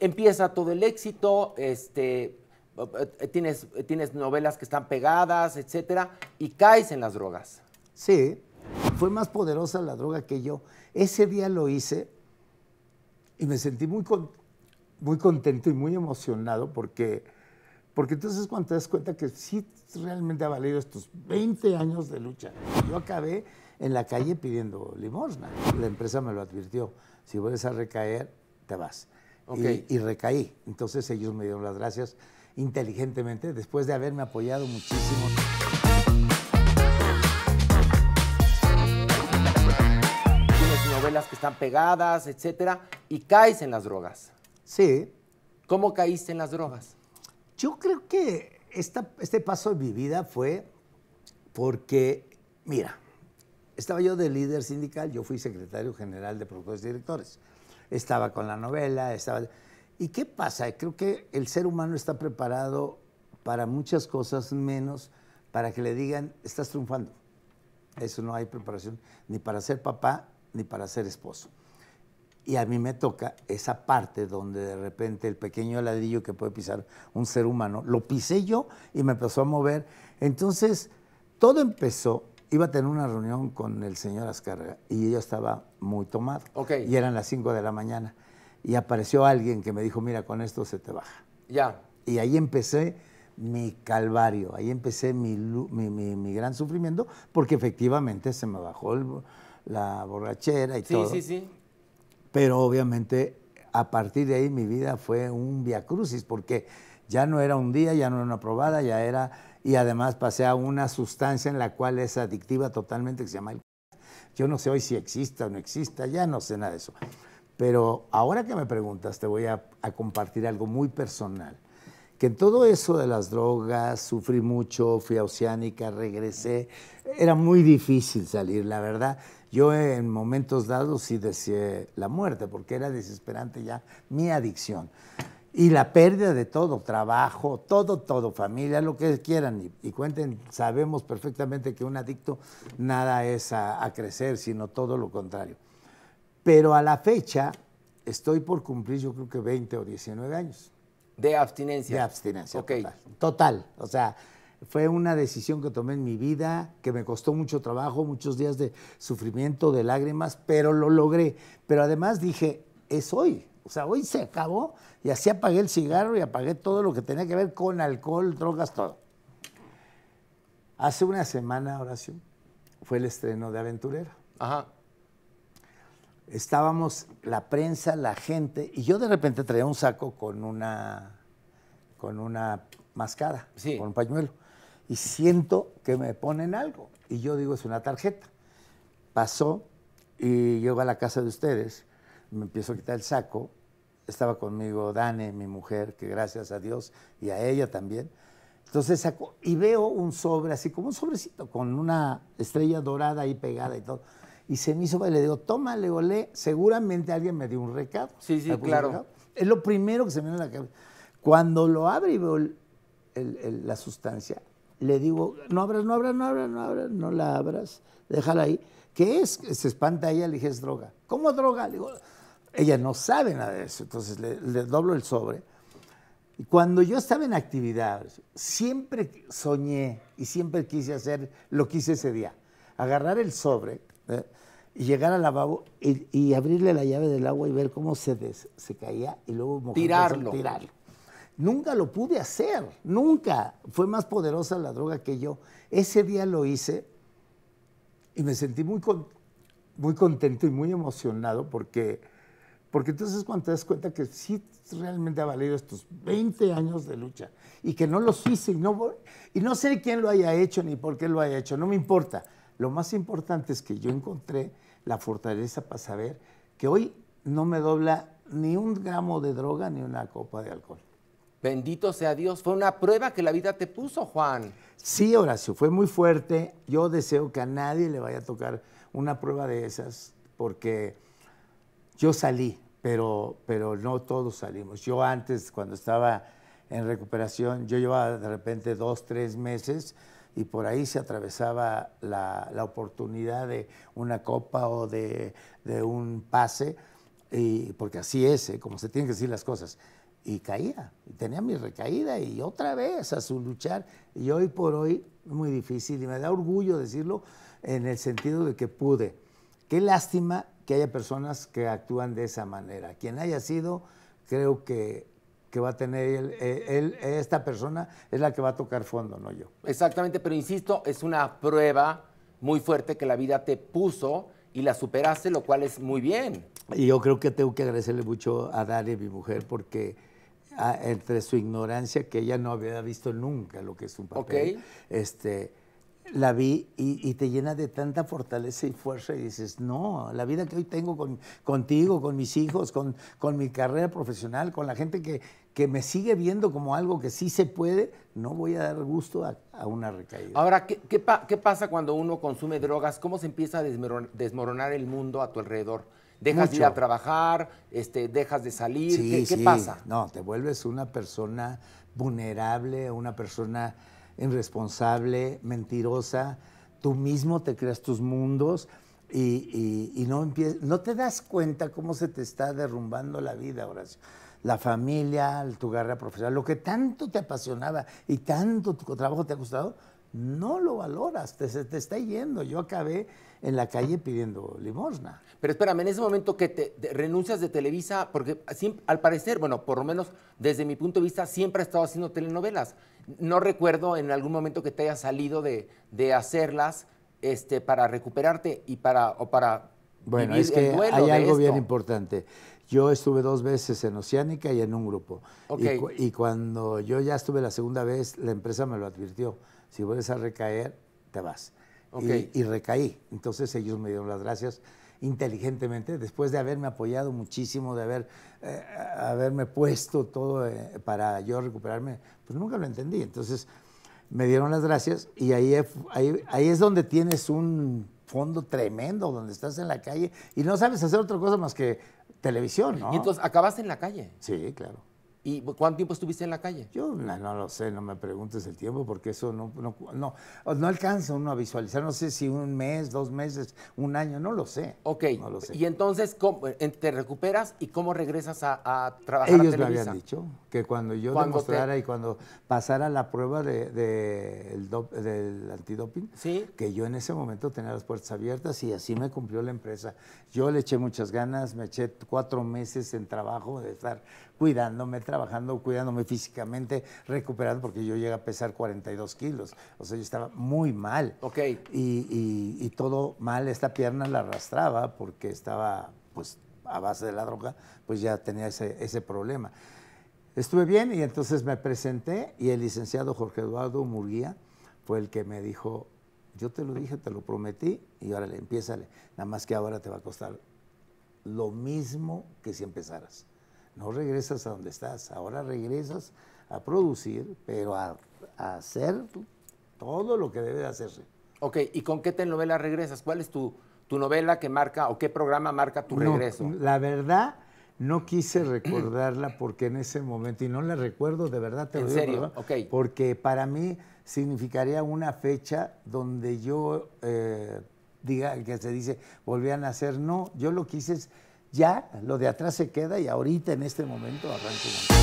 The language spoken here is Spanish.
empieza todo el éxito, este, eh, eh, tienes, eh, tienes novelas que están pegadas, etcétera, y caes en las drogas. Sí, fue más poderosa la droga que yo. Ese día lo hice y me sentí muy, muy contento y muy emocionado porque, porque entonces cuando te das cuenta que sí realmente ha valido estos 20 años de lucha. Yo acabé en la calle pidiendo limosna. La empresa me lo advirtió, si vuelves a recaer, te vas. Y, recaí. Entonces ellos me dieron las gracias inteligentemente después de haberme apoyado muchísimo. Tienes novelas que están pegadas, etcétera, y caes en las drogas. Sí. ¿Cómo caíste en las drogas? Yo creo que este paso de mi vida fue porque, mira, estaba yo de líder sindical, yo fui secretario general de productores directores estaba con la novela, estaba... ¿Y qué pasa? Creo que el ser humano está preparado para muchas cosas menos para que le digan, estás triunfando. Eso no hay preparación ni para ser papá ni para ser esposo. Y a mí me toca esa parte donde de repente el pequeño ladrillo que puede pisar un ser humano, lo pisé yo y me empezó a mover. Entonces, todo empezó iba a tener una reunión con el señor Azcárraga y yo estaba muy tomado. Y eran las 5 de la mañana. Y apareció alguien que me dijo, mira, con esto se te baja. Ya. Y ahí empecé mi calvario, ahí empecé mi, mi, gran sufrimiento, porque efectivamente se me bajó la borrachera y todo. Sí, sí, sí. Pero obviamente a partir de ahí mi vida fue un viacrucis, porque ya no era un día, ya no era una probada, ya era... Y además pasé a una sustancia en la cual es adictiva totalmente, que se llama el... Yo no sé hoy si exista o no exista, ya no sé nada de eso. Pero ahora que me preguntas, te voy a, compartir algo muy personal. Que en todo eso de las drogas, sufrí mucho, fui a Oceánica, regresé. Era muy difícil salir, la verdad. Yo en momentos dados sí deseé la muerte, porque era desesperante ya mi adicción y la pérdida de todo, trabajo, todo, todo, familia, lo que quieran y, cuenten, sabemos perfectamente que un adicto nada es a, crecer, sino todo lo contrario. Pero a la fecha estoy por cumplir yo creo que 20 o 19 años. De abstinencia. De abstinencia. Total. total. O sea, fue una decisión que tomé en mi vida, que me costó mucho trabajo, muchos días de sufrimiento, de lágrimas, pero lo logré. Pero además dije, es hoy. O sea, hoy se acabó y así apagué el cigarro y apagué todo lo que tenía que ver con alcohol, drogas, todo. Hace una semana, Horacio, fue el estreno de Aventurera. Ajá. Estábamos la prensa, la gente, y yo de repente traía un saco con una, con una mascara, con un pañuelo, y siento que me ponen algo. Y yo digo, es una tarjeta. Pasó y llego a la casa de ustedes me empiezo a quitar el saco. Estaba conmigo Dane, mi mujer, que gracias a Dios y a ella también. Entonces saco y veo un sobre, así como un sobrecito, con una estrella dorada ahí pegada y todo. Y se me hizo, le digo, toma, le olé. Seguramente alguien me dio un recado. Sí, sí, claro. Es lo primero que se me viene a la cabeza. Cuando lo abre y veo la sustancia, le digo, no abras, no abras, no abras, no abras, no la abras, déjala ahí. ¿Qué es? Se espanta ella, le dije, es droga. ¿Cómo droga? Le digo, ella no sabe nada de eso, entonces le, doblo el sobre. Y cuando yo estaba en actividad, siempre soñé y siempre quise hacer lo que hice ese día. Agarrar el sobre ¿eh? y llegar al lavabo y, y, abrirle la llave del agua y ver cómo se, se caía y luego mojarlo, tirarlo. Nunca lo pude hacer, nunca. Fue más poderosa la droga que yo. Ese día lo hice y me sentí muy, muy contento y muy emocionado porque porque entonces cuando te das cuenta que sí realmente ha valido estos 20 años de lucha y que no los hice y no, y no sé quién lo haya hecho ni por qué lo haya hecho, no me importa. Lo más importante es que yo encontré la fortaleza para saber que hoy no me dobla ni un gramo de droga ni una copa de alcohol. Bendito sea Dios, fue una prueba que la vida te puso, Juan. Sí, Horacio, fue muy fuerte. Yo deseo que a nadie le vaya a tocar una prueba de esas, porque yo salí, pero, no todos salimos. Yo antes, cuando estaba en recuperación, yo llevaba de repente dos, tres meses y por ahí se atravesaba la, la oportunidad de una copa o de, un pase, y, porque así es, ¿eh? como se tienen que decir las cosas. Y caía, tenía mi recaída y otra vez a su luchar. Y hoy por hoy, es muy difícil, y me da orgullo decirlo en el sentido de que pude Qué lástima que haya personas que actúan de esa manera. Quien haya sido, creo que, que va a tener él, eh, esta persona es la que va a tocar fondo, no yo. Exactamente, pero insisto, es una prueba muy fuerte que la vida te puso y la superaste, lo cual es muy bien. Y yo creo que tengo que agradecerle mucho a Dari, mi mujer, porque ah, entre su ignorancia, que ella no había visto nunca lo que es un papel, este la vi y, te llena de tanta fortaleza y fuerza y dices, no, la vida que hoy tengo con, contigo, con mis hijos, con, con mi carrera profesional, con la gente que, que, me sigue viendo como algo que sí se puede, no voy a dar gusto a, una recaída. Ahora, ¿qué, pasa cuando uno consume drogas? ¿Cómo se empieza a desmoronar el mundo a tu alrededor? ¿Dejas de ir a trabajar? Este, ¿Dejas de salir? ¿Qué pasa? No, te vuelves una persona vulnerable, una persona irresponsable, mentirosa, tú mismo te creas tus mundos y, no, no te das cuenta cómo se te está derrumbando la vida, Horacio. La familia, tu garra profesional, lo que tanto te apasionaba y tanto tu trabajo te ha gustado, no lo valoras, te, está yendo. Yo acabé en la calle pidiendo limosna. Pero espérame, en ese momento que te, renuncias de Televisa, porque al parecer, bueno, por lo menos desde mi punto de vista, siempre has estado haciendo telenovelas. No recuerdo en algún momento que te haya salido de, hacerlas este, para recuperarte y para, o para bueno, es que hay algo bien importante. Yo estuve dos veces en Oceánica y en un grupo. y, cuando yo ya estuve la segunda vez, la empresa me lo advirtió si vuelves a recaer, te vas. Y, recaí. Entonces ellos me dieron las gracias inteligentemente, después de haberme apoyado muchísimo, de haber, eh, haberme puesto todo eh, para yo recuperarme, pues nunca lo entendí. Entonces me dieron las gracias y ahí, ahí, ahí es donde tienes un fondo tremendo, donde estás en la calle y no sabes hacer otra cosa más que televisión, ¿no? Y entonces acabaste en la calle. Sí, claro. ¿Y cuánto tiempo estuviste en la calle? Yo no, lo sé, no me preguntes el tiempo porque eso no, no, no, alcanza uno a visualizar. No sé si un mes, dos meses, un año, no lo sé. Ok. No lo sé. Y entonces ¿cómo, te recuperas y cómo regresas a, trabajar Ellos me habían dicho que cuando yo demostrara y cuando pasara la prueba de, del antidoping, que yo en ese momento tenía las puertas abiertas y así me cumplió la empresa. Yo le eché muchas ganas, me eché cuatro meses en trabajo de estar cuidándome, trabajando, cuidándome físicamente, recuperando, porque yo llegué a pesar 42 kilos. O sea, yo estaba muy mal. Ok. Y, todo mal, esta pierna la arrastraba porque estaba, pues, a base de la droga, pues ya tenía ese, ese problema. Estuve bien y entonces me presenté y el licenciado Jorge Eduardo Murguía fue el que me dijo, yo te lo dije, te lo prometí y ahora le empiézale. Nada más que ahora te va a costar lo mismo que si empezaras. No regresas a donde estás, ahora regresas a producir, pero a, hacer todo lo que debe de hacerse. Ok, ¿y con qué telenovela regresas? ¿Cuál es tu, novela que marca o qué programa marca tu regreso? La verdad, no quise recordarla porque en ese momento, y no la recuerdo de verdad, te lo digo, serio? Ok. Porque para mí significaría una fecha donde yo eh, diga que se dice volví a nacer. No, yo lo quise ya lo de atrás se queda y ahorita en este momento arranco.